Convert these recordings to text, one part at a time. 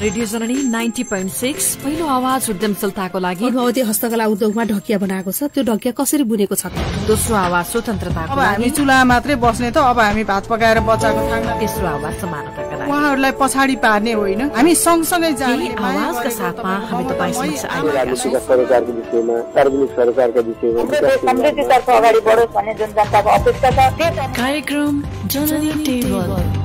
radio Janani ninety point six पहिलो आवाज उद्यम लागि हस्तकला उद्योगमा ढकिया बनाएको छ त्यो ढकिया कसरी बुनेको छ दोस्रो आवाज स्वतन्त्रता अब हामी चुल्हा मात्रै बस्ने त अब हामी भात पकाएर बच्चाको तेस्रो आवाज समानताका लागि उहाँहरूलाई पछाडि पार्ने होइन हामी सँगसँगै कार्यक्रम जननी टेबल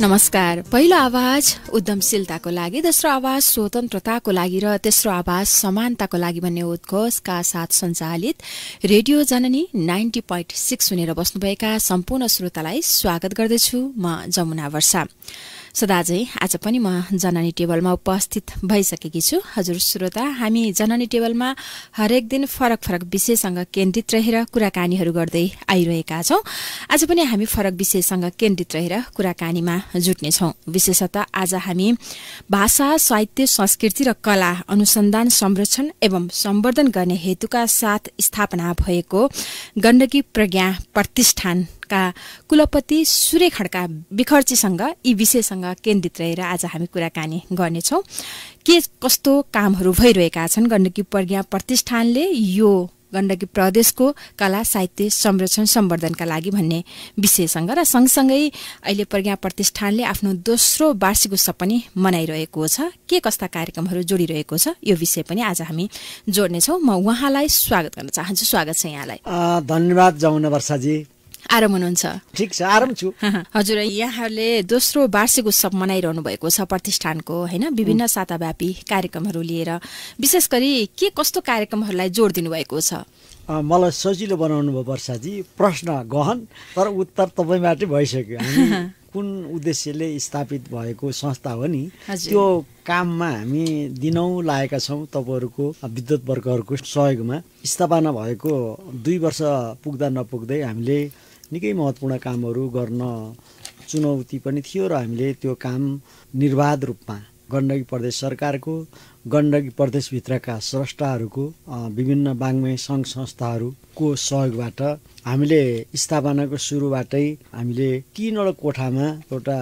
नमस्कार पहिलो आवाज उद्यमशीलताको लागि दोस्रो आवाज स्वतन्त्रताको लागि र तेस्रो आवाज समानताको लागि भन्ने उद्घोषका साथ सञ्चालित radio Janani ninety point six सुनेर बस्नुभएका सम्पूर्ण श्रोतालाई स्वागत गर्दछु म जमुना वर्षा सदाजै आज पनि म जननी टेबलमा उपस्थित भइसकेकी छु हजुर श्रोता हामी जननी टेबलमा हरेक दिन फरक फरक विषयसँग केन्द्रित रहेर कुराकानीहरू गर्दै आइरहेका छौँ आज पनि हामी फरक विषयसँग केन्द्रित रहेर कुराकानीमा जुट्नेछौँ विशेषतः आज हामी भाषा साहित्य संस्कृति र कला अनुसन्धान संरक्षण एवं सम्वर्धन गर्ने हेतुका साथ स्थापना भएको गण्डकी प्रज्ञा प्रतिष्ठान का कुलपति सूर्य खड्का विखर्चीसँग यी विषयसँग केन्द्रित रहेर आज हामी कुराकानी गर्नेछौँ के कस्तो कामहरू भइरहेका छन् गण्डकी प्रज्ञा प्रतिष्ठानले यो गण्डकी प्रदेशको कला साहित्य संरक्षण सम्वर्धनका लागि भन्ने विषयसँग र सँगसँगै अहिले प्रज्ञा प्रतिष्ठानले आफ्नो दोस्रो वार्षिक उत्सव पनि मनाइरहेको छ के कस्ता कार्यक्रमहरू जोडिरहेको छ यो विषय पनि आज हामी जोड्नेछौँ म उहाँलाई स्वागत गर्न चाहन्छु स्वागत छ यहाँलाई धन्यवाद जमुना वर्षाजी आराम हुनुहुन्छ ठिक छ आराम छु हजुर यहाँहरूले दोस्रो वार्षिक उत्सव मनाइरहनु भएको छ प्रतिष्ठानको होइन विभिन्न साताव्यापी कार्यक्रमहरू लिएर विशेष गरी के कस्तो कार्यक्रमहरूलाई जोड दिनुभएको छ मलाई सजिलो बनाउनु भयो वर्षाजी प्रश्न गहन तर उत्तर तपाईँबाट भइसक्यो कुन उद्देश्यले स्थापित भएको संस्था हो नि त्यो काममा हामी दिनौँ लागेका छौँ तपाईँहरूको विद्युत वर्गहरूको सहयोगमा स्थापना भएको दुई वर्ष पुग्दा नपुग्दै हामीले निकै महत्त्वपूर्ण कामहरू गर्न चुनौती पनि थियो र हामीले त्यो काम निर्वाध रूपमा गण्डकी प्रदेश सरकारको गण्डकी प्रदेशभित्रका स्रष्टाहरूको विभिन्न बाङ्मय सङ्घ संस्थाहरूको सहयोगबाट हामीले स्थापनाको सुरुबाटै हामीले तिनवटा कोठामा एउटा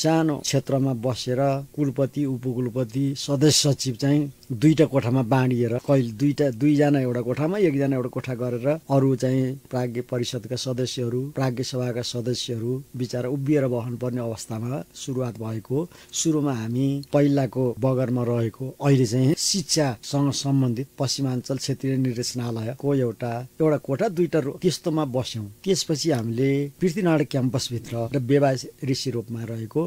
सानो क्षेत्रमा बसेर कुलपति उपकुलपति सदस्य सचिव चाहिँ दुईवटा कोठामा बाँडिएर कहिले दुईवटा दुईजना एउटा कोठामा एकजना एउटा कोठा गरेर अरू चाहिँ प्राज्ञ परिषदका सदस्यहरू प्राज्ञ सभाका सदस्यहरू बिचरा उभिएर पर्ने अवस्थामा सुरुवात भएको सुरुमा हामी पहिलाको बगरमा रहेको अहिले चाहिँ शिक्षासँग सम्बन्धित पश्चिमाञ्चल क्षेत्रीय निर्देशनालयको एउटा एउटा कोठा दुईटा त्यस्तोमा बस्यौँ त्यसपछि हामीले पृथ्वीनारायण क्याम्पसभित्र र बेवा ऋषि रूपमा रहेको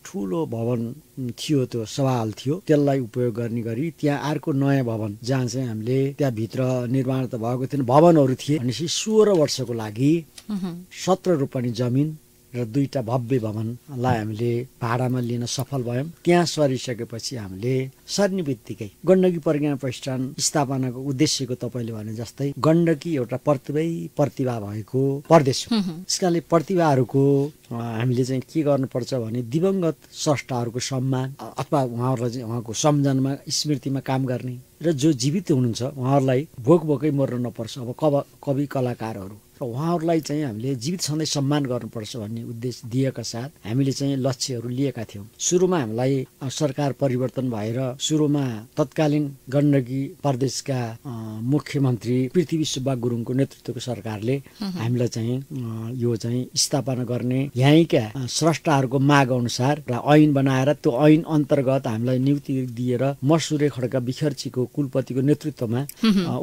ठुलो भवन थियो त्यो सवाल थियो त्यसलाई उपयोग गर्ने गरी त्यहाँ अर्को नयाँ भवन जहाँ चाहिँ हामीले त्यहाँभित्र निर्माण त भएको थिएन भवनहरू थिए भनेपछि सोह्र वर्षको लागि सत्र रोपनी जमिन र दुईटा भव्य भवनलाई हामीले भाडामा लिन सफल भयौँ त्यहाँ सरिसकेपछि हामीले सर्ने बित्तिकै गण्डकी प्रज्ञा प्रतिष्ठान स्थापनाको उद्देश्यको तपाईँले भने जस्तै गण्डकी एउटा प्रतिभै प्रतिभा भएको प्रदेश हो यस कारणले प्रतिभाहरूको हामीले चाहिँ के गर्नुपर्छ भने दिवंगत स्रष्टाहरूको सम्मान अथवा उहाँहरूलाई चाहिँ उहाँको सम्झनामा स्मृतिमा काम गर्ने र जो जीवित हुनुहुन्छ उहाँहरूलाई भोक भोकै मर्न नपर्छ अब कव कवि कलाकारहरू र उहाँहरूलाई चाहिँ हामीले जीवित सधैँ सम्मान गर्नुपर्छ भन्ने उद्देश्य दिएका साथ हामीले चाहिँ लक्ष्यहरू लिएका थियौँ सुरुमा हामीलाई सरकार परिवर्तन भएर सुरुमा तत्कालीन गण्डकी प्रदेशका मुख्यमन्त्री पृथ्वी सुब्बा गुरुङको नेतृत्वको सरकारले हामीलाई चाहिँ यो चाहिँ स्थापना गर्ने यहीँका स्रष्टाहरूको माग अनुसार र ऐन बनाएर त्यो ऐन अन्तर्गत हामीलाई नियुक्ति दिएर म मसुरे खड्का बिखर्चीको कुलपतिको नेतृत्वमा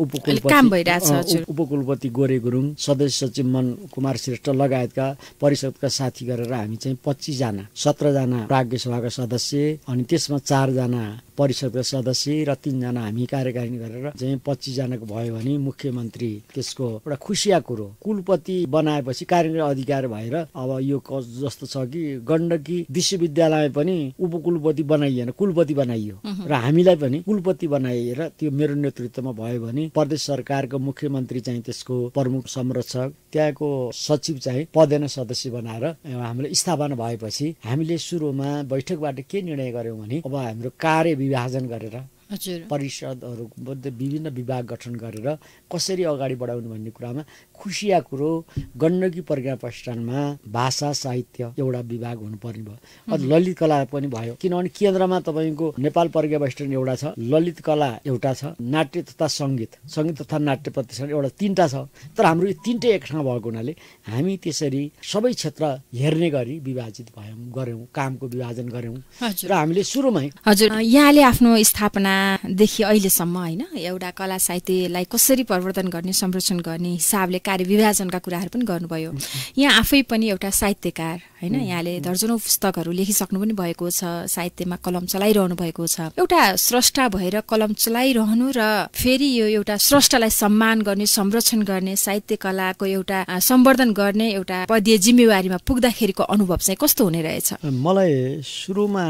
उपकुलपति उपकुलपति गोरे गुरुङ सदस्य प्रदेश सचिव मन कुमार श्रेष्ठ लगायतका परिषदका साथी गरेर हामी चाहिँ पच्चिसजना सत्रजना प्राज्ञ सभाका सदस्य अनि त्यसमा चारजना परिषदको सदस्य र तिनजना हामी कार्यकारिणी गरेर चाहिँ पच्चिसजनाको भयो भने मुख्यमन्त्री त्यसको एउटा खुसिया कुरो कुलपति बनाएपछि कार्यकारी अधिकार भएर अब यो जस्तो छ कि गण्डकी विश्वविद्यालय पनि उपकुलपति बनाइएन कुलपति बनाइयो र हामीलाई पनि कुलपति बनाइएर त्यो मेरो नेतृत्वमा भयो भने प्रदेश सरकारको मुख्यमन्त्री चाहिँ त्यसको प्रमुख संरक्षक त्यहाँको सचिव चाहिँ पदेन सदस्य बनाएर हामीले स्थापना भएपछि हामीले सुरुमा बैठकबाट के निर्णय गर्यौँ भने अब हाम्रो कार्य विभाजन गरेर परिषदहरू विभिन्न विभाग गठन गरेर कसरी अगाडि बढाउनु भन्ने कुरामा खुसिया कुरो गण्डकी प्रज्ञा प्रतिष्ठानमा भाषा साहित्य एउटा विभाग हुनुपर्ने भयो अनि ललित कला पनि भयो किनभने केन्द्रमा तपाईँको नेपाल प्रज्ञा प्रतिष्ठान एउटा छ ललित कला एउटा छ नाट्य तथा सङ्गीत सङ्गीत तथा नाट्य प्रतिष्ठान एउटा तिनवटा छ तर हाम्रो यो तिनटै एक ठाउँ भएको हुनाले हामी त्यसरी सबै क्षेत्र हेर्ने गरी विभाजित भयौँ गऱ्यौँ कामको विभाजन गऱ्यौँ र हामीले सुरुमै हजुर यहाँले आफ्नो स्थापना कलादेखि अहिलेसम्म होइन एउटा कला साहित्यलाई कसरी परिवर्तन गर्ने संरक्षण गर्ने हिसाबले कार्य विभाजनका कुराहरू पनि गर्नुभयो यहाँ आफै पनि एउटा साहित्यकार होइन यहाँले दर्जनौँ पुस्तकहरू लेखिसक्नु पनि भएको छ साहित्यमा कलम चलाइरहनु भएको छ एउटा स्रष्टा भएर कलम चलाइरहनु र फेरि यो एउटा स्रष्टालाई सम्मान गर्ने संरक्षण गर्ने साहित्य कलाको एउटा सम्वर्धन गर्ने एउटा पदीय जिम्मेवारीमा पुग्दाखेरिको अनुभव चाहिँ कस्तो हुने रहेछ मलाई सुरुमा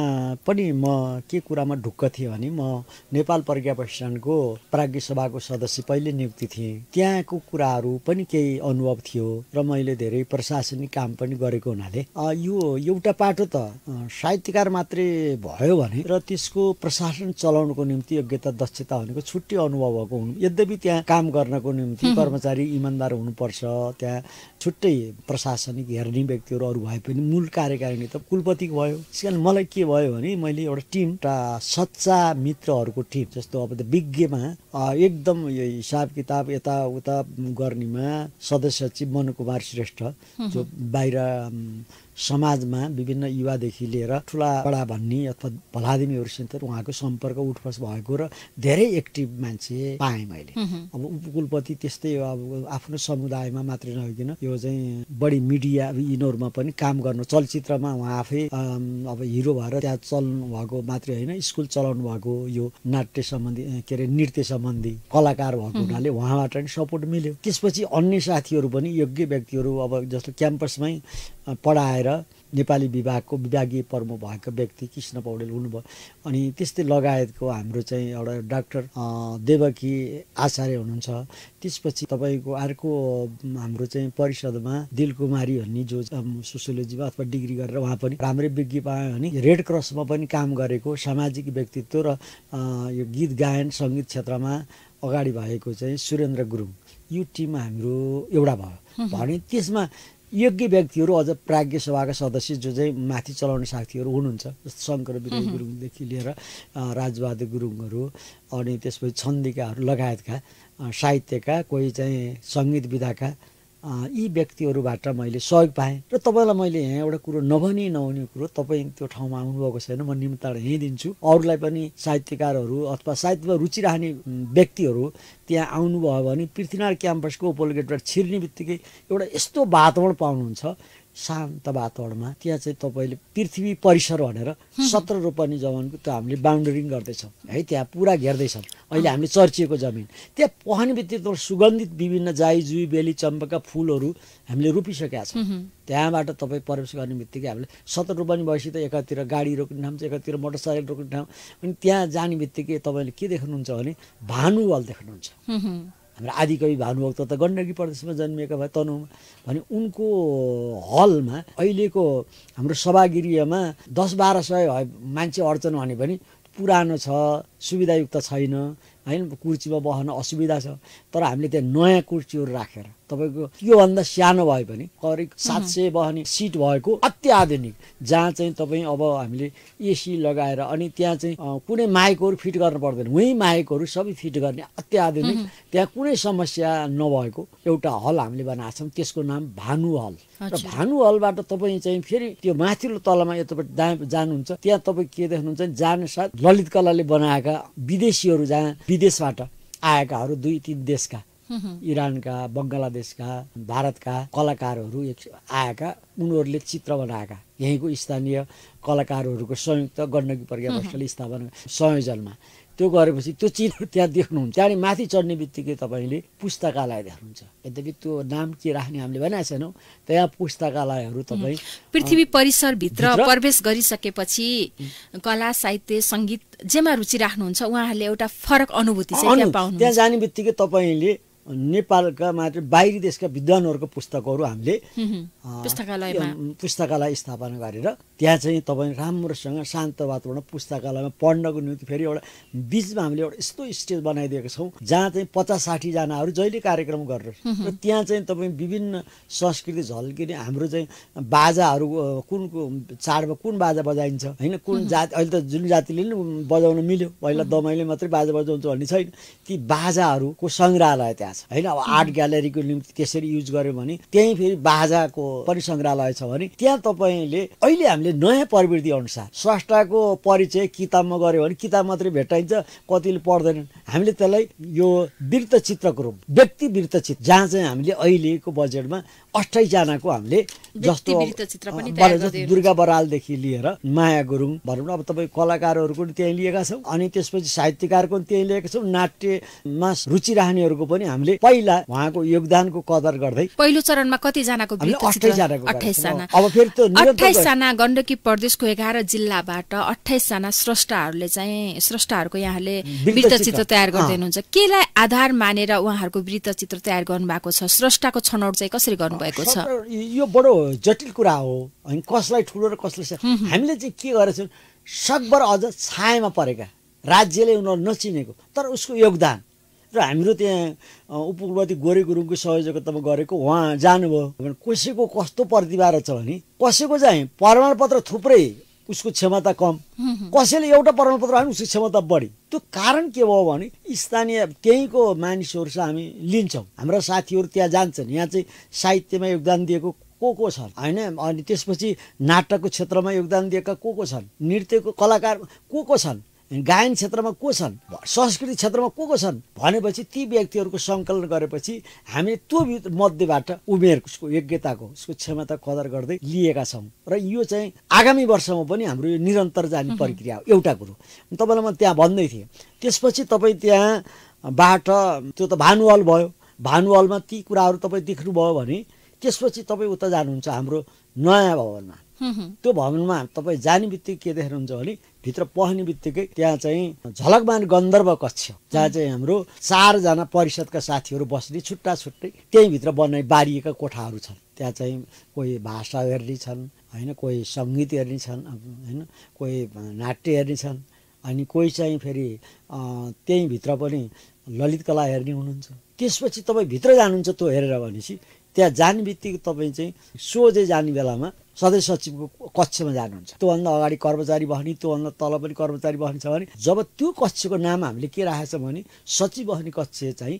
पनि म के कुरामा ढुक्क थिएँ भने म नेपाल प्रज्ञा प्रतिष्ठानको प्राज्ञ सभाको सदस्य पहिले नियुक्ति थिएँ त्यहाँको कुराहरू पनि केही अनुभव थियो र मैले धेरै प्रशासनिक काम पनि गरेको हुनाले यो एउटा पाटो त साहित्यकार मात्रै भयो भने र त्यसको प्रशासन चलाउनको निम्ति योग्यता दक्षता भनेको छुट्टै अनुभव भएको हुनु यद्यपि त्यहाँ काम गर्नको निम्ति कर्मचारी इमान्दार हुनुपर्छ त्यहाँ छुट्टै प्रशासनिक हेर्ने व्यक्तिहरू अरू भए पनि मूल कार्यकारिणी त कुलपतिको भयो त्यस मलाई के भयो भने मैले एउटा टिम एउटा सच्चा मित्रहरू अरूको टिम जस्तो अब त विज्ञमा एकदम यो हिसाब किताब यता उता गर्नेमा सदस्य चाहिँ कुमार श्रेष्ठ जो बाहिर समाजमा विभिन्न युवादेखि लिएर ठुला बडा भन्ने अथवा भलादिमीहरूसित उहाँको सम्पर्क उठफस भएको र धेरै एक्टिभ मान्छे पाएँ मैले अब उपकुलपति त्यस्तै हो अब आफ्नो समुदायमा मात्रै नहोइकन यो चाहिँ बढी मिडिया यिनीहरूमा पनि काम गर्नु चलचित्रमा उहाँ आफै अब हिरो भएर त्यहाँ चल्नु भएको मात्रै होइन स्कुल चलाउनु भएको यो नाट्य सम्बन्धी के अरे नृत्य सम्बन्धी कलाकार भएको हुनाले उहाँबाट पनि सपोर्ट मिल्यो त्यसपछि अन्य साथीहरू पनि योग्य व्यक्तिहरू अब जस्तो क्याम्पसमै पढाएर नेपाली विभागको विभागीय प्रमुख भएको व्यक्ति कृष्ण पौडेल हुनुभयो अनि त्यस्तै लगायतको हाम्रो चाहिँ एउटा डाक्टर देवकी आचार्य हुनुहुन्छ त्यसपछि तपाईँको अर्को हाम्रो चाहिँ परिषदमा दिलकुमारी भन्ने जो सोसियोलोजीमा अथवा डिग्री गरेर उहाँ पनि राम्रै विज्ञ पायो भने रेड क्रसमा पनि काम गरेको सामाजिक व्यक्तित्व र यो गीत गायन सङ्गीत क्षेत्रमा अगाडि भएको चाहिँ सुरेन्द्र गुरुङ यो टिम हाम्रो एउटा भयो भने त्यसमा योग्य व्यक्तिहरू अझ प्राज्ञ सभाका सदस्य जो चाहिँ माथि चलाउने साथीहरू हुनुहुन्छ जस्तो शङ्कर विरोध गुरुङदेखि लिएर राजबहादुर गुरुङहरू अनि त्यसपछि छन्दिकाहरू लगायतका साहित्यका कोही चाहिँ सङ्गीत विधाका यी व्यक्तिहरूबाट मैले सहयोग पाएँ र तपाईँलाई मैले यहाँ एउटा कुरो नभनी नहुने कुरो तपाईँ त्यो ठाउँमा आउनुभएको छैन म निम्ताड यहीँ दिन्छु अरूलाई पनि साहित्यकारहरू अथवा साहित्यमा रुचि राख्ने व्यक्तिहरू त्यहाँ आउनुभयो भने पृथ्वीनारायण क्याम्पसको ओपोल गेटबाट छिर्ने बित्तिकै एउटा यस्तो वातावरण पाउनुहुन्छ शान्त वातावरणमा त्यहाँ चाहिँ तपाईँले पृथ्वी परिसर भनेर सत्र रोपनी जमिनको त्यो हामीले बााउन्डरिङ गर्दैछौँ है त्यहाँ पुरा घेर्दैछौँ अहिले हामीले चर्चिएको जमिन त्यहाँ पहने बित्तिकै सुगन्धित विभिन्न जाई जुई बेली चम्पका फुलहरू हामीले रोपिसकेका छौँ त्यहाँबाट तपाईँ प्रवेश गर्ने बित्तिकै हामीले सत्र रोपनी भएपछि त एकातिर गाडी रोक्ने ठाउँ छ एकातिर मोटरसाइकल रोक्ने ठाउँ अनि त्यहाँ जाने बित्तिकै तपाईँले के देख्नुहुन्छ भने भानुवाल देख्नुहुन्छ हाम्रो आदिकवि भानुभक्त त गण्डकी प्रदेशमा जन्मिएका भए तनहुमा भने उनको हलमा अहिलेको हाम्रो सभागृहमा दस बाह्र सय मान्छे अड्छन् भने पनि पुरानो छ सुविधायुक्त छैन होइन कुर्चीमा बस्न असुविधा छ तर हामीले त्यहाँ नयाँ कुर्चीहरू राखेर तपाईँको योभन्दा सानो भए पनि करिब सात सय बस्ने सिट भएको अत्याधुनिक जहाँ चाहिँ तपाईँ अब हामीले एसी लगाएर अनि त्यहाँ चाहिँ कुनै माइकहरू फिट गर्नु पर्दैन वहीँ माइकहरू सबै फिट गर्ने अत्याधुनिक त्यहाँ कुनै समस्या नभएको एउटा हल हामीले बनाएको छौँ त्यसको नाम भानु हल र भानु हलबाट तपाईँ चाहिँ फेरि त्यो माथिल्लो तलमा यतापट्टि दा जानुहुन्छ त्यहाँ तपाईँ के देख्नुहुन्छ जाने साथ ललित कलाले बनाएका भएका विदेशीहरू जहाँ विदेशबाट आएकाहरू दुई तिन देशका इरानका बङ्गलादेशका भारतका कलाकारहरू आएका उनीहरूले चित्र बनाएका यहीँको स्थानीय कलाकारहरूको संयुक्त गण्डकी प्रज्ञा स्थापना संयोजनमा त्यो गरेपछि त्यो चिज त्यहाँ देख्नुहुन्छ त्यहाँदेखि माथि चढ्ने बित्तिकै तपाईँले पुस्तकालय देख्नुहुन्छ यद्यपि त्यो नाम के राख्ने हामीले भनेको छैनौँ त्यहाँ पुस्तकालयहरू तपाईँ पृथ्वी परिसरभित्र प्रवेश गरिसकेपछि कला साहित्य सङ्गीत जेमा रुचि राख्नुहुन्छ उहाँहरूले एउटा फरक अनुभूति चाहिँ त्यहाँ जाने बित्तिकै तपाईँले नेपालका मात्र बाहिरी देशका विद्वानहरूको पुस्तकहरू हामीले पुस्तकालय स्थापना गरेर त्यहाँ चाहिँ तपाईँ राम्रोसँग शान्त वातावरण पुस्तकालयमा पढ्नको निम्ति फेरि एउटा बिचमा हामीले एउटा यस्तो स्टेज बनाइदिएको छौँ जहाँ चाहिँ पचास साठीजनाहरू जहिले कार्यक्रम गरेर र त्यहाँ चाहिँ तपाईँ विभिन्न संस्कृति झल्किने हाम्रो चाहिँ बाजाहरू कुन चाडमा कुन बाजा बजाइन्छ होइन कुन जात अहिले त जुन जातिले नि बजाउन मिल्यो पहिला दमाईले मात्रै बाजा बजाउँछ भन्ने छैन ती बाजाहरूको सङ्ग्रहालय त्यहाँ छ होइन अब आर्ट ग्यालेरीको निम्ति त्यसरी युज गर्यो भने त्यहीँ फेरि बाजाको पनि सङ्ग्रहालय छ भने त्यहाँ तपाईँले अहिले हामीले नयाँ प्रवृत्ति अनुसार स्रष्टाको परिचय किताबमा गऱ्यो भने किताब मात्रै भेटाइन्छ कतिले पढ्दैनन् हामीले त्यसलाई यो वृत्त चित्रको रूप व्यक्ति वृत्त चित्र जहाँ चाहिँ हामीले अहिलेको बजेटमा अठाइसजनाको हामीले जस्तो दुर्गा बरालदेखि लिएर माया गुरुङ भनौँ न अब तपाईँ कलाकारहरूको पनि त्यहीँ लिएका छौँ अनि त्यसपछि साहित्यकारको पनि त्यहीँ लिएका छौँ नाट्यमा रुचि राख्नेहरूको पनि हामीले पहिला उहाँको योगदानको कदर गर्दै पहिलो चरणमा कतिजनाको अब फेरि अठाइसजना गण्डकी प्रदेशको एघार जिल्लाबाट अठाइसजना स्रष्टाहरूले चाहिँ स्रष्टाहरूको यहाँले वृत्तचित्र तयार गर्दै हुनुहुन्छ केलाई आधार मानेर उहाँहरूको वृत्तचित्र तयार गर्नुभएको छ स्रष्टाको छनौट चाहिँ कसरी गर्नुभएको छ यो बडो जटिल कुरा हो कसलाई ठुलो र कसलाई हामीले चाहिँ के गरेछौँ सकभर अझ छायामा परेका राज्यले उनीहरू नचिनेको तर उसको योगदान र हाम्रो त्यहाँ उपकुलपति गोरे गुरुङको सहयोगतामा गरेको उहाँ जानुभयो भने कसैको कस्तो प्रतिभा रहेछ भने कसैको चाहिँ प्रमाणपत्र थुप्रै उसको क्षमता कम कसैले एउटा प्रमाणपत्र आयो उसको क्षमता बढी त्यो कारण के भयो भने स्थानीय त्यहीँको चाहिँ हामी लिन्छौँ हाम्रा साथीहरू त्यहाँ जान्छन् यहाँ चाहिँ साहित्यमा योगदान दिएको को को छन् होइन अनि त्यसपछि नाटकको क्षेत्रमा योगदान दिएका को को छन् नृत्यको कलाकार को को छन् गायन क्षेत्रमा को छन् संस्कृति क्षेत्रमा को को छन् भनेपछि ती व्यक्तिहरूको सङ्कलन गरेपछि हामीले त्यो मध्येबाट उसको योग्यताको उसको क्षमता कदर गर्दै लिएका छौँ र यो चाहिँ आगामी वर्षमा पनि हाम्रो यो निरन्तर जाने प्रक्रिया हो एउटा कुरो तपाईँलाई म त्यहाँ भन्दै थिएँ त्यसपछि तपाईँ त्यहाँबाट त्यो त भानुवाल भयो भानुवालमा ती कुराहरू तपाईँ देख्नुभयो भने त्यसपछि तपाईँ उता जानुहुन्छ हाम्रो नयाँ भवनमा त्यो भवनमा तपाईँ जाने बित्तिकै के देख्नुहुन्छ भने भित्र पस्ने बित्तिकै त्यहाँ चाहिँ झलकमान गन्धर्व कक्ष जहाँ चाहिँ हाम्रो चारजना परिषदका साथीहरू बस्ने छुट्टा छुट्टै त्यहीँभित्र बनाइ बारिएका कोठाहरू छन् त्यहाँ चाहिँ कोही भाषा हेर्ने छन् होइन कोही सङ्गीत हेर्ने छन् होइन कोही नाट्य हेर्ने छन् अनि कोही चाहिँ फेरि त्यहीँभित्र पनि ललित कला हेर्ने हुनुहुन्छ त्यसपछि तपाईँ भित्र जानुहुन्छ त्यो हेरेर भनेपछि त्यहाँ जाने बित्तिकै तपाईँ चाहिँ सोझै जाने बेलामा सधैँ सचिवको कक्षमा जानुहुन्छ त्योभन्दा अगाडि कर्मचारी बहनी त्योभन्दा तल पनि कर्मचारी बहनी छ भने जब त्यो कक्षको नाम हामीले के राखेको छ भने सचिव बहनी कक्ष चाहिँ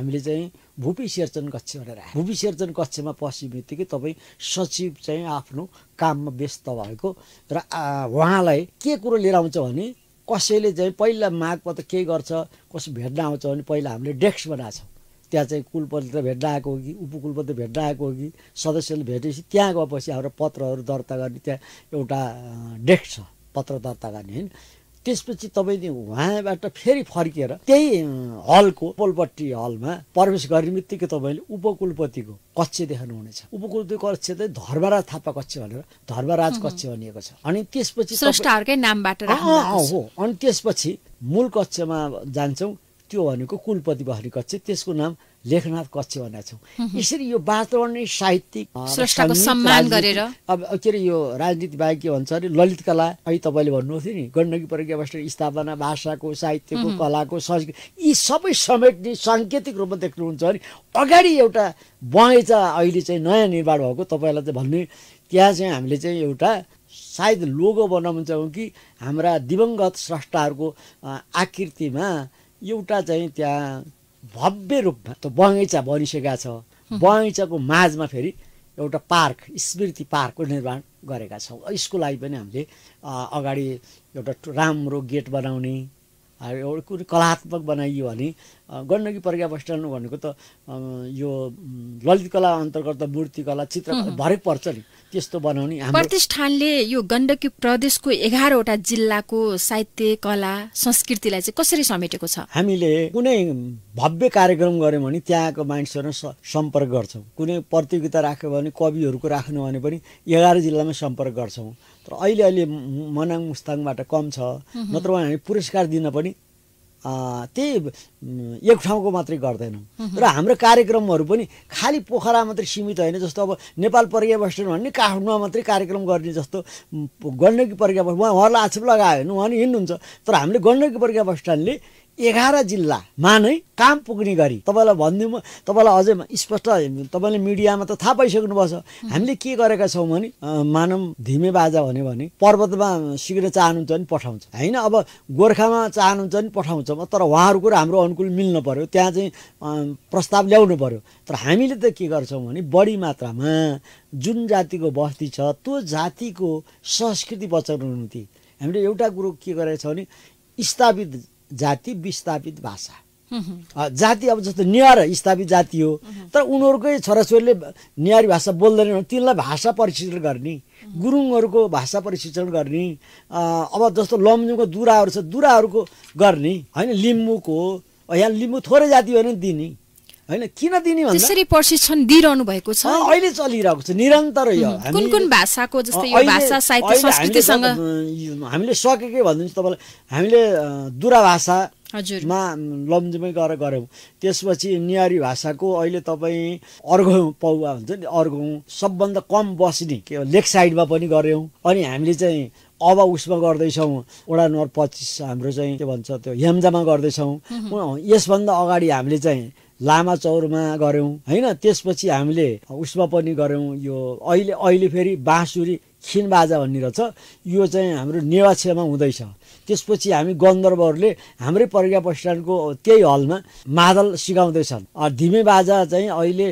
हामीले चाहिँ भूपी सेर्चन कक्ष भनेर राख्यौँ भूपी सेर्चन कक्षमा पस्ने बित्तिकै तपाईँ सचिव चाहिँ आफ्नो काममा व्यस्त भएको र उहाँलाई के कुरो लिएर आउँछ भने कसैले चाहिँ पहिला मागपत्र के गर्छ कसै भेट्न आउँछ भने पहिला हामीले डेस्क बनाएको छौँ त्यहाँ चाहिँ कुलपतिले भेट्न आएको हो कि उपकुलपति भेट्न आएको हो कि सदस्यले भेटेपछि त्यहाँ गएपछि हाम्रो पत्रहरू दर्ता गर्ने त्यहाँ एउटा डेस्क छ पत्र दर्ता गर्ने होइन त्यसपछि तपाईँले उहाँबाट फेरि फर्किएर त्यही हलको पोलपट्टि हलमा प्रवेश गर्ने बित्तिकै तपाईँले उपकुलपतिको कक्ष देखाउनुहुनेछ उपकुलपतिको कक्ष चाहिँ धर्मराज थापा कक्ष भनेर धर्मराज कक्ष भनिएको छ अनि त्यसपछि नामबाट हो अनि त्यसपछि मूल कक्षमा जान्छौँ त्यो भनेको कुलपति बहरी कक्ष त्यसको नाम लेखनाथ कक्ष भनेका छौँ यसरी यो वातावरणीय साहित्यिक सम्मान गरेर अब के अरे यो राजनीति बाहेक के भन्छ अरे ललित कला अहिले तपाईँले भन्नुभएको नि गण्डकी प्रज्ञावाष्ट स्थापना भाषाको साहित्यको कलाको संस्कृति यी सबै समेट्ने साङ्केतिक रूपमा देख्नुहुन्छ भने अगाडि एउटा बगैँचा अहिले चाहिँ नयाँ निर्माण भएको तपाईँलाई चाहिँ भन्ने त्यहाँ चाहिँ हामीले चाहिँ एउटा सायद लोगो बनाउन चाहौँ कि हाम्रा दिवङ्गत स्रष्टाहरूको आकृतिमा एउटा चाहिँ त्यहाँ भव्य रूपमा त्यो बगैँचा बनिसकेका छ बगैँचाको माझमा फेरि एउटा पार्क स्मृति पार्कको निर्माण गरेका छौँ यसको लागि पनि हामीले अगाडि एउटा राम्रो गेट बनाउने एउटा कुनै कलात्मक बनाइयो भने गण्डकी प्रज्ञा बस्टान भनेको त यो ललित कला अन्तर्गत मूर्तिकला चित्र भरै पर्छ नि त्यस्तो बनाउने प्रतिष्ठानले यो गण्डकी प्रदेशको एघारवटा जिल्लाको साहित्य कला संस्कृतिलाई चाहिँ कसरी समेटेको छ हामीले कुनै भव्य कार्यक्रम गऱ्यौँ भने त्यहाँको मानिसहरू सम्पर्क गर्छौँ कुनै प्रतियोगिता राख्यो भने कविहरूको राख्नु भने पनि एघार जिल्लामा सम्पर्क गर्छौँ तर अहिले अहिले मनाङ मुस्ताङबाट कम छ नत्र भने हामी पुरस्कार दिन पनि त्यही एक ठाउँको मात्रै गर्दैनौँ र हाम्रो कार्यक्रमहरू पनि खालि पोखरा मात्रै सीमित होइन जस्तो अब नेपाल पर्यावरण भन्ने काठमाडौँमा मात्रै कार्यक्रम गर्ने जस्तो गण्डकी पर्यावरण उहाँ उहाँलाई आक्षेप लगायो भने उहाँ नि हिँड्नुहुन्छ तर हामीले गण्डकी पर्यावरणले एघार जिल्लामा नै काम पुग्ने गरी तपाईँलाई भनिदिउँ तपाईँलाई अझै स्पष्ट तपाईँले मिडियामा त थाहा पाइसक्नुपर्छ हामीले के गरेका छौँ भने मानव धिमे बाजा भन्यो भने पर्वतमा सिक्न चाहनुहुन्छ भने पठाउँछ होइन अब गोर्खामा चाहनुहुन्छ भने पठाउँछ तर उहाँहरूको र हाम्रो अनुकूल मिल्नु पऱ्यो त्यहाँ चाहिँ प्रस्ताव ल्याउनु पऱ्यो तर हामीले त के गर्छौँ भने बढी मात्रामा जुन जातिको बस्ती छ त्यो जातिको संस्कृति बचाउनु निम्ति हामीले एउटा कुरो के गरेका छौँ भने स्थापित जाति विस्थापित भाषा जाति अब जस्तो नेवार स्थापित जाति हो तर उनीहरूकै छोराछोरीले निहारी भाषा बोल्दैनन् तिनलाई भाषा परिशिक्षण गर्ने गुरुङहरूको भाषा परिशिक्षण गर्ने अब जस्तो लम्जुङको दुराहरू छ दुराहरूको गर्ने होइन लिम्बूको यहाँ लिम्बू थोरै जाति हो भने दिने होइन किन दिने त्यसरी प्रशिक्षण दिइरहनु भएको छ अहिले चलिरहेको छ निरन्तर यो कुन कुन भाषाको जस्तै यो भाषा साहित्य संस्कृतिसँग हामीले सकेकै भनिदिनुहोस् तपाईँलाई हामीले दुराभाषा मा लम्जुमै गएर गऱ्यौँ त्यसपछि नियारी भाषाको अहिले तपाईँ अर्घ पौवा हुन्छ नि अर्घ सबभन्दा कम बस्ने के लेक साइडमा पनि गऱ्यौँ अनि हामीले चाहिँ अब उसमा गर्दैछौँ वडा नम्बर पच्चिस हाम्रो चाहिँ के भन्छ त्यो हेम्जामा गर्दैछौँ यसभन्दा अगाडि हामीले चाहिँ लामा चौरमा गऱ्यौँ होइन त्यसपछि हामीले उसमा पनि गऱ्यौँ यो अहिले अहिले फेरि बाँसुरी खिन बाजा भन्ने रहेछ यो चाहिँ हाम्रो नेवा छेमा हुँदैछ त्यसपछि हामी गन्धर्वहरूले हाम्रै प्रज्ञा प्रतिष्ठानको त्यही हलमा मादल सिकाउँदैछन् धिमे बाजा चाहिँ अहिले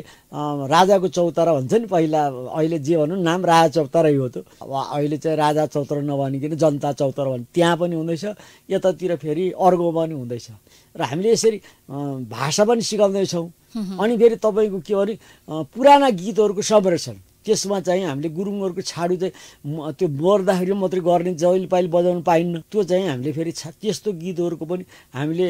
राजाको चौतारा भन्छ नि पहिला अहिले जे भनौँ नाम राजा चौतारै हो त अब अहिले चाहिँ राजा चौतारा नभनिकन जनता चौतारा भन् त्यहाँ पनि हुँदैछ यतातिर फेरि अर्को पनि हुँदैछ र हामीले यसरी भाषा पनि सिकाउँदैछौँ अनि फेरि तपाईँको के भने पुराना गीतहरूको संरक्षण त्यसमा चाहिँ हामीले गुरुङहरूको छाडु चाहिँ त्यो मर्दाखेरि मात्रै गर्ने जहिले पाइल बजाउनु पाइन्न त्यो चाहिँ हामीले फेरि त्यस्तो गीतहरूको पनि हामीले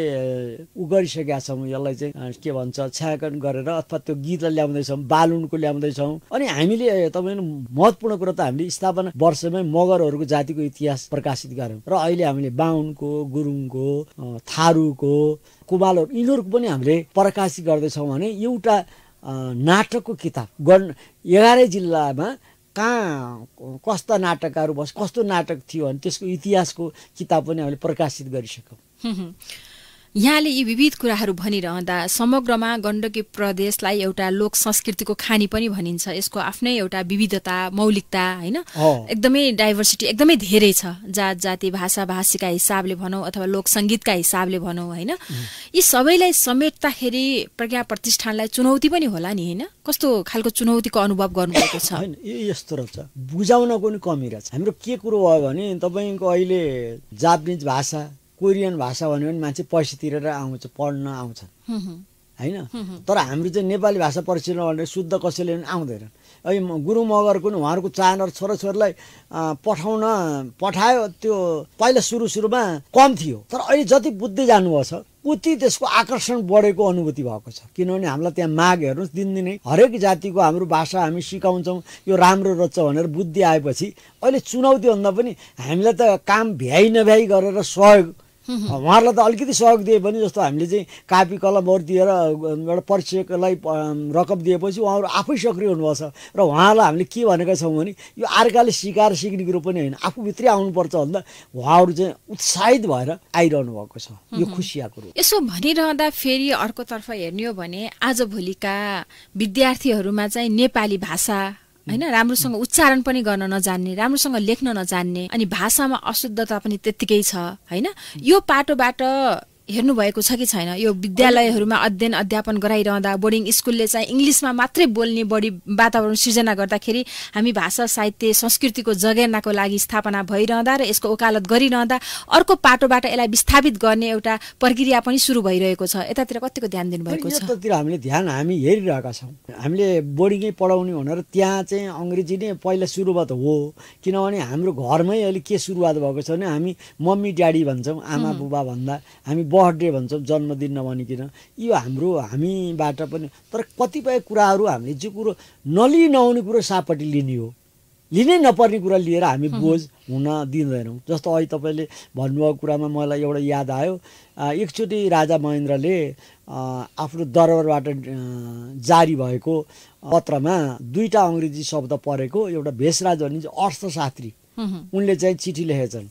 उ गरिसकेका छौँ यसलाई चाहिँ के भन्छ छायाङ्कन गरेर अथवा त्यो गीतलाई ल्याउँदैछौँ बालुनको ल्याउँदैछौँ अनि हामीले तपाईँ महत्त्वपूर्ण कुरा त हामीले स्थापना वर्षमै मगरहरूको जातिको इतिहास प्रकाशित गऱ्यौँ र अहिले हामीले बाहुनको गुरुङको थारूको कुमालहरू यिनीहरूको पनि हामीले प्रकाशित गर्दैछौँ भने एउटा नाटकको किताब गर्न एघारै जिल्लामा कहाँ कस्ता नाटकहरू बस कस्तो नाटक थियो भने त्यसको इतिहासको किताब पनि हामीले प्रकाशित गरिसक्यौँ यहाँले यी विविध कुराहरू भनिरहँदा समग्रमा गण्डकी प्रदेशलाई एउटा लोक संस्कृतिको खानी पनि भनिन्छ यसको आफ्नै एउटा विविधता मौलिकता होइन एकदमै डाइभर्सिटी एकदमै धेरै छ जात जाति भाषा भाषीका हिसाबले भनौँ अथवा लोक सङ्गीतका हिसाबले भनौँ होइन यी सबैलाई समेट्दाखेरि प्रज्ञा प्रतिष्ठानलाई चुनौती पनि होला नि होइन कस्तो खालको चुनौतीको अनुभव गर्नुभएको छ होइन यस्तो रहेछ बुझाउनको पनि कमी रहेछ हाम्रो के कुरो भयो भने तपाईँको अहिले जापानिज भाषा कोरियन भाषा भन्यो भने मान्छे पैसा तिरेर आउँछ पढ्न आउँछ होइन तर हाम्रो चाहिँ नेपाली भाषा परिचय भने शुद्ध कसैले पनि आउँदैन अहिले गुरु मगरको नि उहाँहरूको चाहना छोराछोरीलाई पठाउन पठायो त्यो पहिला सुरु सुरुमा कम थियो तर अहिले जति बुद्धि जानुभएको छ उति त्यसको आकर्षण बढेको अनुभूति भएको छ किनभने हामीलाई त्यहाँ माग हेर्नुहोस् दिनदिनै हरेक जातिको हाम्रो भाषा हामी सिकाउँछौँ यो राम्रो रहेछ भनेर बुद्धि आएपछि अहिले चुनौतीभन्दा पनि हामीलाई त काम भ्याइ नभ्याइ गरेर सहयोग उहाँहरूलाई त अलिकति सहयोग दिए पनि जस्तो हामीले चाहिँ कापी कलमहरू दिएर एउटा परिचयलाई रकम दिएपछि उहाँहरू आफै सक्रिय हुनुभएको छ र उहाँहरूलाई हामीले के भनेका छौँ भने यो अर्काले सिकाएर सिक्ने कुरो पनि होइन आफूभित्रै आउनुपर्छ भन्दा उहाँहरू चाहिँ उत्साहित भएर आइरहनु भएको छ यो खुसिया कुरो यसो भनिरहँदा फेरि अर्कोतर्फ हेर्ने हो भने आजभोलिका विद्यार्थीहरूमा चाहिँ नेपाली भाषा होइन राम्रोसँग उच्चारण पनि गर्न नजान्ने राम्रोसँग लेख्न नजान्ने अनि भाषामा अशुद्धता पनि त्यत्तिकै छ होइन यो पाटोबाट हेर्नु भएको छ कि छैन यो विद्यालयहरूमा अध्ययन अध्यापन गराइरहँदा बोर्डिङ स्कुलले चाहिँ इङ्ग्लिसमा मात्रै बोल्ने बढी वातावरण सिर्जना गर्दाखेरि हामी भाषा साहित्य संस्कृतिको जगेर्नाको लागि स्थापना भइरहँदा र यसको ओकालत गरिरहँदा अर्को पाटोबाट यसलाई विस्थापित गर्ने एउटा प्रक्रिया पनि सुरु भइरहेको छ यतातिर कतिको ध्यान दिनुभएको छ यतातिर हामीले ध्यान हामी हेरिरहेका छौँ हामीले बोर्डिङै पढाउने भनेर त्यहाँ चाहिँ अङ्ग्रेजी नै पहिला सुरुवात हो किनभने हाम्रो घरमै अहिले के सुरुवात भएको छ भने हामी मम्मी ड्याडी भन्छौँ आमा बुबा भन्दा हामी बर्थडे भन्छौँ जन्मदिन नभनिकन यो हाम्रो हामीबाट पनि तर कतिपय कुराहरू हामीले जो कुरो नलिई नहुने कुरो सापट्टि लिने हो लिनै नपर्ने कुरा लिएर हामी बोझ हुन दिँदैनौँ जस्तो अहिले तपाईँले भन्नुभएको कुरामा मलाई एउटा याद आयो एकचोटि राजा महेन्द्रले आफ्नो दरबारबाट जारी भएको पत्रमा दुईवटा अङ्ग्रेजी शब्द परेको एउटा भेषराज भनिन्छ अर्थशास्त्री उनले चाहिँ चिठी लेखेछन्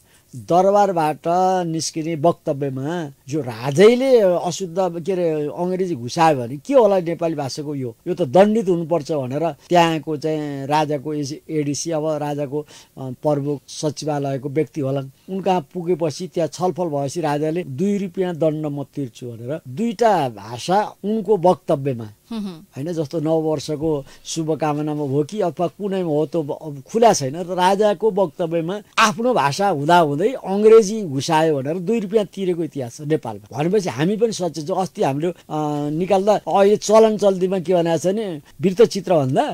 दरबारबाट निस्किने वक्तव्यमा जो राजैले अशुद्ध के अरे अङ्ग्रेजी घुसायो भने के होला नेपाली भाषाको यो यो त दण्डित हुनुपर्छ भनेर त्यहाँको चाहिँ राजाको एडिसी अब राजाको प्रमुख सचिवालयको व्यक्ति होलान् उनका पुगेपछि त्यहाँ छलफल भएपछि राजाले दुई रुपियाँ दण्ड म तिर्छु भनेर दुईटा भाषा उनको वक्तव्यमा होइन जस्तो नव वर्षको शुभकामनामा हो कि अथवा कुनैमा हो त खुला छैन राजाको वक्तव्यमा आफ्नो भाषा हुँदाहुँदै अङ्ग्रेजी घुसायो भनेर दुई रुपियाँ तिरेको इतिहास छ नेपालमा भनेपछि हामी पनि सचेत अस्ति हाम्रो निकाल्दा अहिले चलन चल्तीमा के भनेको छ भने वृत्तचित्र भन्दा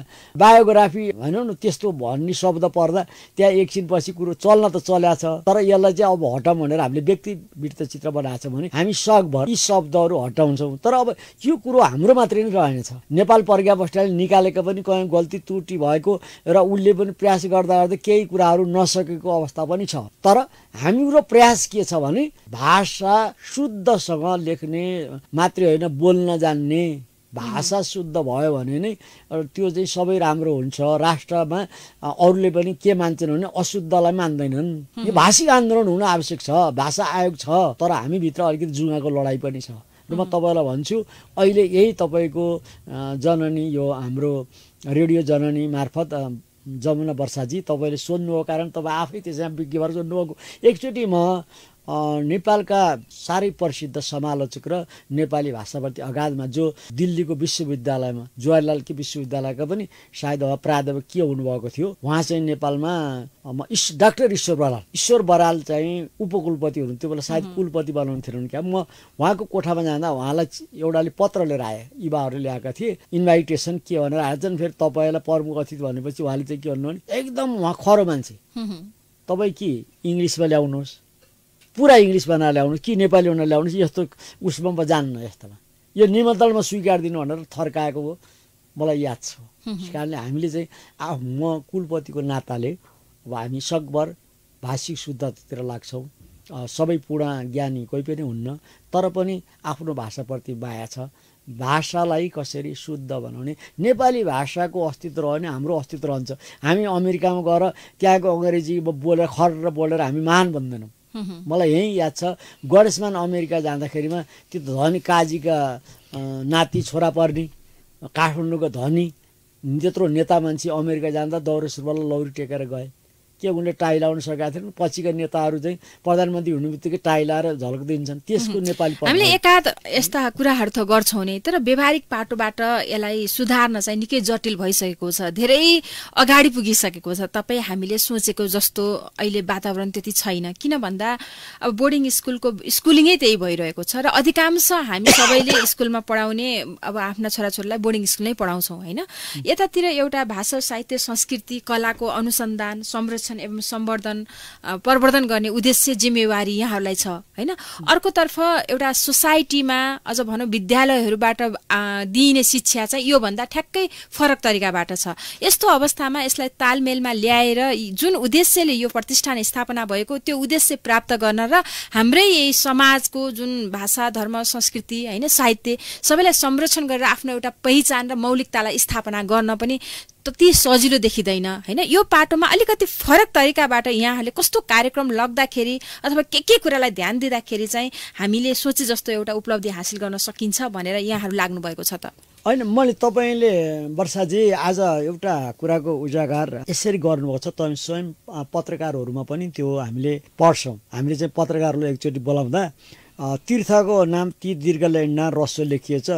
बायोग्राफी भनौँ न त्यस्तो भन्ने शब्द पर्दा त्यहाँ एकछिनपछि कुरो चल्न त चल्या छ तर यसलाई चाहिँ अब हटाउँ भनेर हामीले व्यक्तिवृत्त चित्र बनाएको छ भने हामी सकभर यी शब्दहरू हटाउँछौँ तर अब यो कुरो हाम्रो मात्रै नै रहेनछ नेपाल प्रज्ञा बस्टाले निकालेका पनि कहीँ गल्ती त्रुटि भएको र उसले पनि प्रयास गर्दा गर्दा केही कुराहरू नसकेको अवस्था पनि छ तर हाम्रो प्रयास के छ भने भाषा शुद्धसँग लेख्ने मात्रै होइन बोल्न जान्ने भाषा शुद्ध भयो भने नै त्यो चाहिँ सबै राम्रो हुन्छ राष्ट्रमा अरूले पनि के मान्छन् भने अशुद्धलाई मान्दैनन् यो भाषिक आन्दोलन हुन आवश्यक छ भाषा आयोग छ तर हामीभित्र अलिकति जुगाको लडाइँ पनि छ र म तपाईँलाई भन्छु अहिले यही तपाईँको जननी यो हाम्रो रेडियो जननी मार्फत जमुना वर्षाजी तपाईँले सोध्नुभएको कारण तपाईँ आफै त्यसमा विज्ञ भएर सोध्नुभएको एकचोटि म नेपालका साह्रै प्रसिद्ध समालोचक र नेपाली भाषाप्रति अगाधमा जो दिल्लीको विश्वविद्यालयमा जवाहरलाल के विश्वविद्यालयका पनि सायद प्राध्यापक के हुनुभएको थियो उहाँ चाहिँ नेपालमा इस डाक्टर ईश्वर बराल ईश्वर बराल चाहिँ उपकुलपति हुनुहुन्थ्यो बेला सायद कुलपति बनाउनु क्या म उहाँको कोठामा जाँदा उहाँलाई एउटाले पत्र लिएर आएँ युवाहरू ल्याएका थिए इन्भाइटेसन के भनेर आएछन् फेरि तपाईँलाई प्रमुख अतिथि भनेपछि उहाँले चाहिँ के भन्नु भने एकदम उहाँ खरो मान्छे तपाईँ के इङ्ग्लिसमा ल्याउनुहोस् पुरा इङ्ग्लिसमा नल्याउनु कि नेपालीमा नल्याउनु यस्तो उसमा म जान्न यस्तोमा यो निमन्त्रणमा स्वीकार दिनु भनेर थर्काएको हो मलाई याद छ त्यस कारणले हामीले चाहिँ आ म कुलपतिको नाताले अब हामी सकभर भाषिक शुद्धतातिर लाग्छौँ सबै पुरा ज्ञानी कोही पनि हुन्न तर पनि आफ्नो भाषाप्रति बाया छ भाषालाई कसरी शुद्ध बनाउने नेपाली भाषाको अस्तित्व रह्यो भने हाम्रो अस्तित्व रहन्छ हामी अमेरिकामा गएर त्यहाँको अङ्ग्रेजी बोलेर खरेर बोलेर हामी महान भन्दैनौँ मलाई यहीँ याद छ गणेशमान अमेरिका जाँदाखेरिमा त्यो धनी काजीका नाति छोरा पर्ने काठमाडौँको धनी त्यत्रो नेता मान्छे अमेरिका जाँदा दौरे सुरुवाल लौरी टेकेर गए के उनले टाई लाउन सकेका थिएन पछिका नेताहरू चाहिँ प्रधानमन्त्री हुने बित्तिकै टाई लाएर झलक दिन्छन् त्यसको नेपाली हामीले एकाध यस्ता कुराहरू त गर्छौँ नै तर व्यावहारिक पाटोबाट यसलाई सुधार्न चाहिँ निकै जटिल भइसकेको छ धेरै अगाडि पुगिसकेको छ तपाईँ हामीले सोचेको जस्तो अहिले वातावरण त्यति छैन किन भन्दा अब बोर्डिङ स्कुलको स्कुलिङै त्यही भइरहेको छ र अधिकांश हामी सबैले स्कुलमा पढाउने अब आफ्ना छोराछोरीलाई बोर्डिङ स्कुल नै पढाउँछौँ होइन यतातिर एउटा भाषा साहित्य संस्कृति कलाको अनुसन्धान संरक्षण संरक्षण एवं सम्वर्धन प्रवर्धन गर्ने उद्देश्य जिम्मेवारी यहाँहरूलाई छ होइन अर्कोतर्फ एउटा सोसाइटीमा अझ भनौँ विद्यालयहरूबाट दिइने शिक्षा चाहिँ योभन्दा ठ्याक्कै फरक तरिकाबाट छ यस्तो अवस्थामा यसलाई तालमेलमा ल्याएर जुन उद्देश्यले यो प्रतिष्ठान स्थापना भएको त्यो उद्देश्य प्राप्त गर्न र हाम्रै यही समाजको जुन भाषा धर्म संस्कृति होइन साहित्य सबैलाई संरक्षण गरेर आफ्नो एउटा पहिचान र मौलिकतालाई स्थापना गर्न पनि त्यति सजिलो देखिँदैन होइन यो पाटोमा अलिकति फरक तरिकाबाट यहाँहरूले कस्तो कार्यक्रम लग्दाखेरि अथवा के के कुरालाई ध्यान दिँदाखेरि चाहिँ हामीले सोचे जस्तो एउटा उपलब्धि हासिल गर्न सकिन्छ भनेर यहाँहरू लाग्नुभएको छ त होइन मैले तपाईँले वर्षाजी आज एउटा कुराको उजागर यसरी गर्नुभएको छ तपाईँ स्वयं पत्रकारहरूमा पनि त्यो हामीले पढ्छौँ हामीले चाहिँ पत्रकारहरूलाई एकचोटि बोलाउँदा तीर्थको नाम ती दीर्घल्याण्डना रस लेखिएछ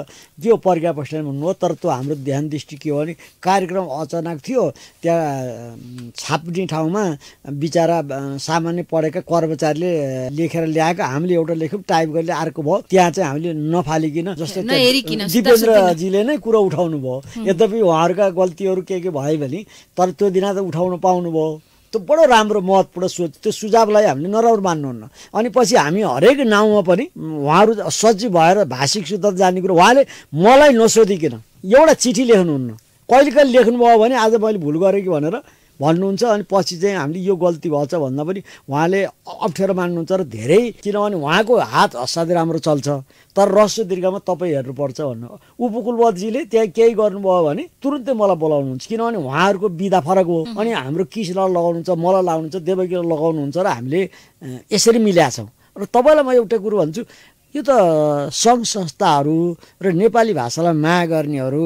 त्यो पर्या बस्ने हो तर त्यो हाम्रो ध्यान दृष्टि के हो भने कार्यक्रम अचानक थियो त्यहाँ छाप्ने ठाउँमा बिचरा सामान्य पढेका कर्मचारीले लेखेर ल्याएको हामीले एउटा लेख्यौँ टाइप गरेर अर्को भयो त्यहाँ चाहिँ हामीले नफालिकन जस्तो दिपेन्द्रजीले नै कुरो उठाउनु भयो यद्यपि उहाँहरूका गल्तीहरू के के भयो भने तर त्यो दिन त उठाउनु पाउनुभयो त्यो बडो राम्रो महत्त्वपूर्ण सोच त्यो सुझावलाई हामीले नराम्रो मान्नुहुन्न अनि पछि हामी हरेक नाउँमा पनि उहाँहरू सजिव भएर भाषिक शुद्धता जाने कुरो उहाँले मलाई नसोधिकन एउटा चिठी लेख्नुहुन्न कहिले कहिले लेख्नुभयो भने आज मैले भुल गरेँ कि भनेर भन्नुहुन्छ अनि पछि चाहिँ हामीले यो गल्ती भएछ भन्दा पनि उहाँले अप्ठ्यारो मान्नुहुन्छ र धेरै किनभने उहाँको हात असाध्यै राम्रो चल्छ तर रस्व दीर्घमा तपाईँ हेर्नुपर्छ भन्नु उपकुलपतिजीले त्यहाँ केही गर्नुभयो भने तुरुन्तै मलाई बोलाउनुहुन्छ किनभने उहाँहरूको विधा फरक हो अनि हाम्रो किसलाई लगाउनुहुन्छ मलाई लगाउनुहुन्छ देवकीलाई लगाउनुहुन्छ र हामीले यसरी मिल्याएको छौँ र तपाईँलाई म एउटा कुरो भन्छु यो त सङ्घ संस्थाहरू र नेपाली भाषालाई माया गर्नेहरू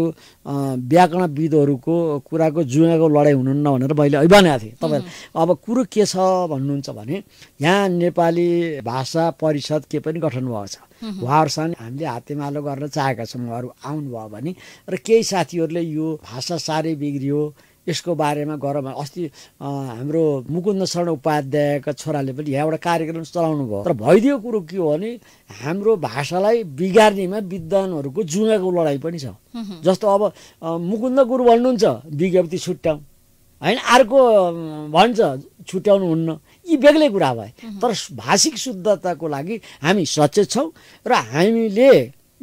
व्याकरणविदहरूको कुराको जुवाको लडाइँ हुनुहुन्न भनेर मैले अभिमानेको थिएँ तपाईँ अब कुरो के छ भन्नुहुन्छ भने यहाँ नेपाली भाषा परिषद के पनि गठन भएको छ उहाँहरूसँग हामीले हातेमालो गर्न चाहेका छौँ उहाँहरू आउनुभयो भने र केही साथीहरूले यो भाषा साह्रै बिग्रियो यसको बारेमा गरौँ अस्ति हाम्रो मुकुन्द शरण उपाध्यायका छोराले पनि यहाँ एउटा कार्यक्रम चलाउनु भयो तर भइदियो कुरो के हो भने हाम्रो भाषालाई बिगार्नेमा विद्वानहरूको जुङ्गाको लडाइँ पनि छ जस्तो अब मुकुन्द गुरु भन्नुहुन्छ विज्ञप्ति छुट्याउँ होइन अर्को भन्छ छुट्याउनु हुन्न यी बेग्लै कुरा भए तर भाषिक शुद्धताको लागि हामी सचेत छौँ र हामीले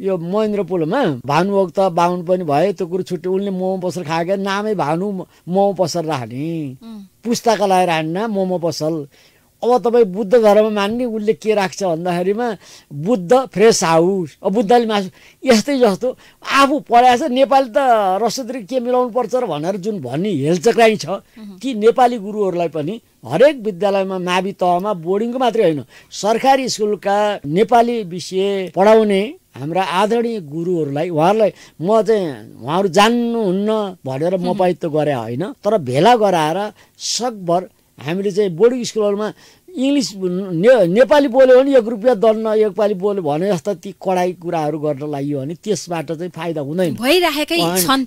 यो महेन्द्र पुलमा भानुभक्त बाहुन पनि भए त्यो कुरो छुट्टी उसले मोमो पसल खाएको नामै भानु मोमो पसल राख्ने लगाएर हान्न मोमो पसल अब तपाईँ बुद्ध धर्म मान्ने उसले के राख्छ भन्दाखेरिमा बुद्ध फ्रेस हाउस अब बुद्धले मासु यस्तै जस्तो आफू पढाएछ नेपाली त रसोद्री के मिलाउनु पर्छ र भनेर जुन भन्ने हेलचक्राइ छ कि नेपाली गुरुहरूलाई पनि हरेक विद्यालयमा मावि तहमा बोर्डिङको मात्रै होइन सरकारी स्कुलका नेपाली विषय पढाउने हाम्रा आदरणीय गुरुहरूलाई उहाँहरूलाई म चाहिँ उहाँहरू जान्नुहुन्न भनेर म पाइत गरेँ गरे होइन तर भेला गराएर सकभर हामीले चाहिँ बोर्डिङ स्कुलहरूमा इङ्ग्लिस ने नेपाली बोल्यो भने एक रुपियाँ दन्न एकपालि बोल्यो भने जस्ता ती कडाइ कुराहरू गर्न लाग्यो भने त्यसबाट चाहिँ फाइदा हुँदैन भइराखेकै छन्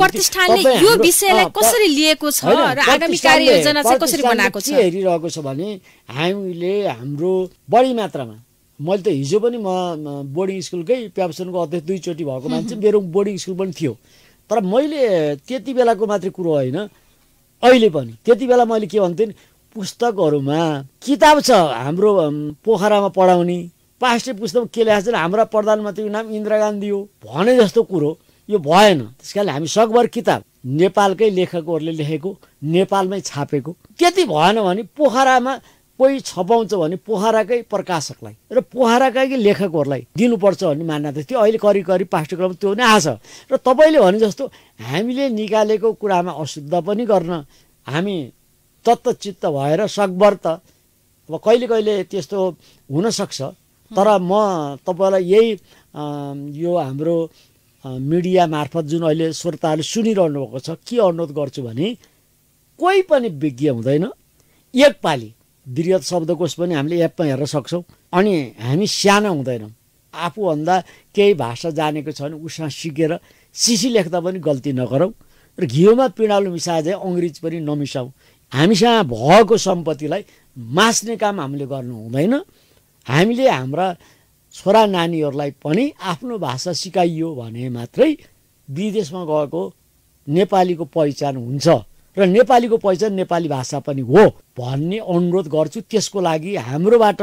प्रतिष्ठानले यो विषयलाई कसरी लिएको छ र आगामी कार्ययोजना चाहिँ कसरी बनाएको छ के हेरिरहेको छ भने हामीले हाम्रो बढी मात्रामा मैले त हिजो पनि म बोर्डिङ स्कुलकै प्यापसनको अध्यक्ष दुईचोटि भएको मान्छे मेरो बोर्डिङ स्कुल पनि थियो तर मैले त्यति बेलाको मात्रै कुरो होइन अहिले पनि त्यति बेला मैले के भन्थेँ पुस्तकहरूमा किताब छ हाम्रो पोखरामा पढाउने पास्ट पुस्तक के ल्याएको छ हाम्रा प्रधानमन्त्रीको नाम इन्दिरा गान्धी हो भने जस्तो कुरो यो भएन त्यस कारणले हामी सकभर किताब नेपालकै लेखकहरूले लेखेको नेपालमै छापेको त्यति भएन भने पोखरामा कोही छपाउँछ भने पोखराकै प्रकाशकलाई र पोहाराकै लेखकहरूलाई दिनुपर्छ भन्ने मान्यता थियो अहिले करिब करिब पाठ्यक्रम त्यो नै आछ र तपाईँले भने जस्तो हामीले निकालेको कुरामा अशुद्ध पनि गर्न हामी तत्तचित्त भएर सकभर त अब कहिले कहिले त्यस्तो हुनसक्छ तर म तपाईँलाई यही यो हाम्रो मिडिया मार्फत जुन अहिले श्रोताहरूले सुनिरहनु भएको छ के अनुरोध गर्छु भने कोही पनि विज्ञ हुँदैन एकपालि वृहत शब्दकोश पनि हामीले एपमा हेर्न सक्छौँ अनि हामी सानो हुँदैनौँ आफूभन्दा केही भाषा जानेको छ भने उसमा सिकेर सिसी लेख्दा पनि गल्ती नगरौँ र घिउमा पिँडालु मिसाए अङ्ग्रेज पनि नमिसाउँ हामीसँग भएको सम्पत्तिलाई मास्ने काम हामीले गर्नु हुँदैन हामीले हाम्रा छोरा नानीहरूलाई पनि आफ्नो भाषा सिकाइयो भने मात्रै विदेशमा गएको नेपालीको पहिचान हुन्छ र नेपालीको पहिचान नेपाली भाषा पनि हो भन्ने अनुरोध गर्छु त्यसको लागि हाम्रोबाट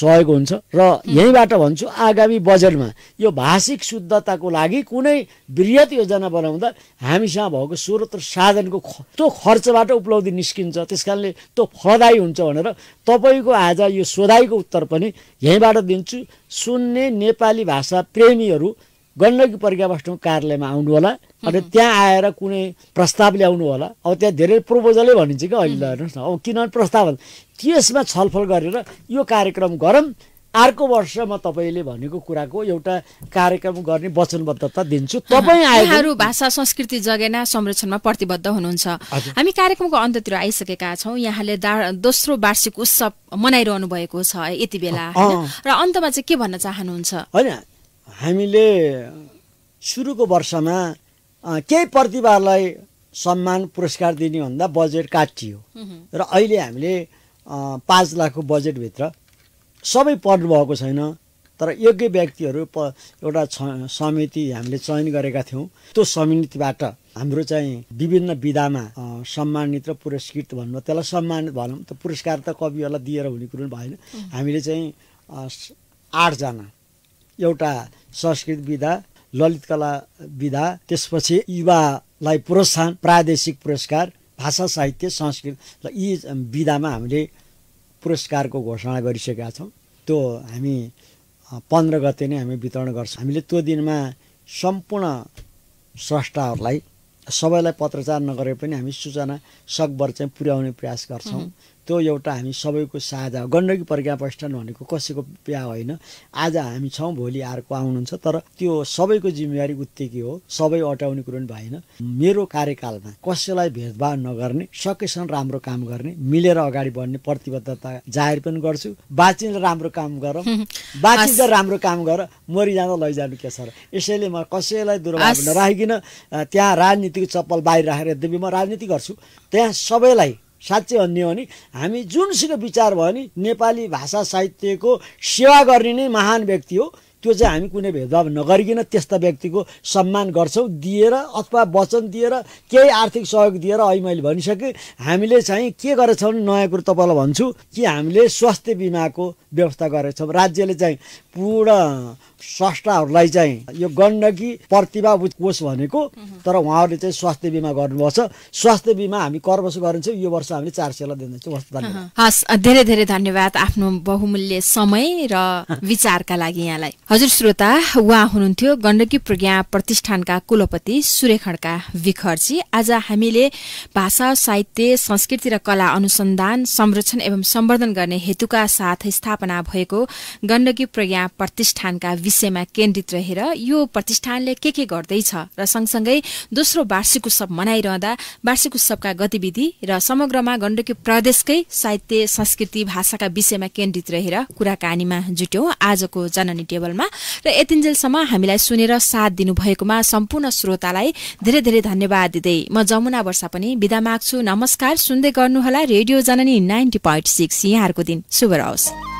सहयोग हुन्छ र यहीँबाट भन्छु आगामी बजेटमा यो भाषिक शुद्धताको लागि कुनै वृहत योजना बनाउँदा हामीसँग भएको स्रोत र साधनको त्यो खर्चबाट उपलब्धि निस्किन्छ त्यस कारणले त्यो फलदायी हुन्छ भनेर तपाईँको आज यो सोधाइको उत्तर पनि यहीँबाट दिन्छु सुन्ने नेपाली भाषा प्रेमीहरू गण्डकी बस्नु कार्यालयमा आउनुहोला अनि त्यहाँ आएर कुनै प्रस्ताव ल्याउनु होला अब त्यहाँ धेरै प्रपोजलै भनिन्छ क्या अहिले हेर्नुहोस् न अब किनभने प्रस्ताव त्यसमा छलफल गरेर यो कार्यक्रम गरौँ अर्को वर्ष म तपाईँले भनेको कुराको एउटा कार्यक्रम गर्ने वचनबद्धता दिन्छु तपाईँ भाषा संस्कृति जगेना संरक्षणमा प्रतिबद्ध हुनुहुन्छ हामी कार्यक्रमको अन्ततिर आइसकेका छौँ यहाँले दोस्रो वार्षिक उत्सव मनाइरहनु भएको छ यति बेला र अन्तमा चाहिँ के भन्न चाहनुहुन्छ होइन हामीले सुरुको वर्षमा केही प्रतिभालाई सम्मान पुरस्कार दिने भन्दा बजेट काटियो र अहिले हामीले पाँच लाखको बजेटभित्र सबै पढ्नु भएको छैन तर योग्य व्यक्तिहरू प एउटा समिति हामीले चयन गरेका थियौँ त्यो समितिबाट हाम्रो चाहिँ विभिन्न विधामा सम्मानित र पुरस्कृत भन्नु त्यसलाई सम्मानित भनौँ त पुरस्कार त कविहरूलाई दिएर हुने कुरो भएन हामीले चाहिँ आठजना एउटा संस्कृत विधा ललित कला विधा त्यसपछि युवालाई प्रोत्साहन प्रादेशिक पुरस्कार भाषा साहित्य संस्कृत र यी विधामा हामीले पुरस्कारको घोषणा गरिसकेका छौँ त्यो हामी पन्ध्र गते नै हामी वितरण गर्छौँ हामीले त्यो दिनमा सम्पूर्ण स्रष्टाहरूलाई सबैलाई पत्रचार नगरे पनि हामी सूचना सकभर चाहिँ पुर्याउने प्रयास गर्छौँ त्यो एउटा हामी सबैको साझा गण्डकी प्रज्ञा प्रतिष्ठान भनेको कसैको बिहा होइन आज हामी छौँ भोलि अर्को आउनुहुन्छ तर त्यो सबैको जिम्मेवारी उत्तिकै हो सबै अटाउने कुरो पनि भएन मेरो कार्यकालमा कसैलाई भेदभाव नगर्ने सकेसम्म राम्रो काम गर्ने मिलेर अगाडि बढ्ने प्रतिबद्धता जाहेर पनि गर्छु बाँचिँदा राम्रो काम गर बाँचिन राम्रो काम गर मरिजाँदा लैजानु के छ र यसैले म कसैलाई दुर्भाव नराखिकन त्यहाँ राजनीतिको चप्पल बाहिर राखेर यद्यपि म राजनीति गर्छु त्यहाँ सबैलाई साँच्चै अन्य हो नि हामी जुनसित विचार भयो नि नेपाली भाषा साहित्यको सेवा गर्ने नै महान व्यक्ति हो त्यो चाहिँ हामी कुनै भेदभाव नगरिकन त्यस्ता व्यक्तिको सम्मान गर्छौँ दिएर अथवा वचन दिएर केही आर्थिक सहयोग दिएर अहिले मैले भनिसकेँ हामीले चाहिँ के गरेछौँ भने नयाँ कुरो तपाईँलाई भन्छु कि हामीले स्वास्थ्य बिमाको व्यवस्था गरेछौँ राज्यले चाहिँ पूर्ण स्रष्टाहरूलाई चाहिँ यो गण्डकी प्रतिभा कोष भनेको तर उहाँहरूले चाहिँ स्वास्थ्य बिमा गर्नुपर्छ स्वास्थ्य बिमा हामी कर वर्ष गरिन्छौँ यो वर्ष हामीले चार सयलाई दिँदैछौँ हस् धेरै धेरै धन्यवाद आफ्नो बहुमूल्य समय र विचारका लागि यहाँलाई हजुर श्रोता उहाँ हुनुहुन्थ्यो गण्डकी प्रज्ञा प्रतिष्ठानका कुलपति सूर्य खड्का विखर्जी आज हामीले भाषा साहित्य संस्कृति र कला अनुसन्धान संरक्षण एवं सम्वर्धन गर्ने हेतुका साथ स्थापना भएको गण्डकी प्रज्ञा प्रतिष्ठानका विषयमा केन्द्रित रहेर यो प्रतिष्ठानले के के गर्दैछ र सँगसँगै दोस्रो वार्षिक उत्सव मनाइरहँदा वार्षिक उत्सवका गतिविधि र समग्रमा गण्डकी प्रदेशकै साहित्य संस्कृति भाषाका विषयमा केन्द्रित रहेर कुराकानीमा जुट्यौं आजको जननी टेबलमा र यतिन्जेलसम्म हामीलाई सुनेर साथ दिनुभएकोमा सम्पूर्ण श्रोतालाई धेरै धेरै धन्यवाद दिँदै म जमुना वर्षा पनि विदा माग्छु नमस्कार सुन्दै गर्नुहोला radio Janani ninety point six यहाँहरूको दिन शुभ रहोस्